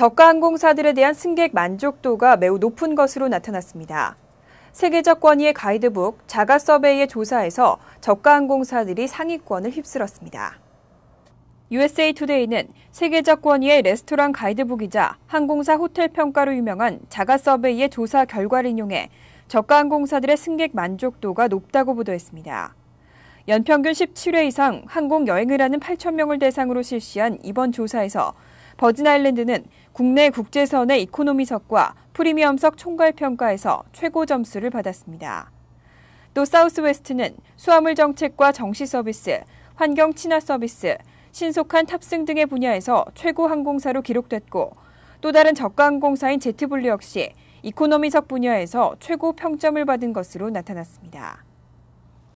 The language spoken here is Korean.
저가 항공사들에 대한 승객 만족도가 매우 높은 것으로 나타났습니다. 세계적 권위의 가이드북 자가 서베이의 조사에서 저가 항공사들이 상위권을 휩쓸었습니다. USA t o d a y 는 세계적 권위의 레스토랑 가이드북이자 항공사 호텔 평가로 유명한 자가 서베이의 조사 결과를 인용해 저가 항공사들의 승객 만족도가 높다고 보도했습니다. 연평균 17회 이상 항공 여행을 하는 8천명을 대상으로 실시한 이번 조사에서 버진 아일랜드는 국내 국제선의 이코노미석과 프리미엄석 총괄평가에서 최고 점수를 받았습니다. 또 사우스웨스트는 수화물 정책과 정시 서비스, 환경 친화 서비스, 신속한 탑승 등의 분야에서 최고 항공사로 기록됐고 또 다른 저가 항공사인 제트블루 역시 이코노미석 분야에서 최고 평점을 받은 것으로 나타났습니다.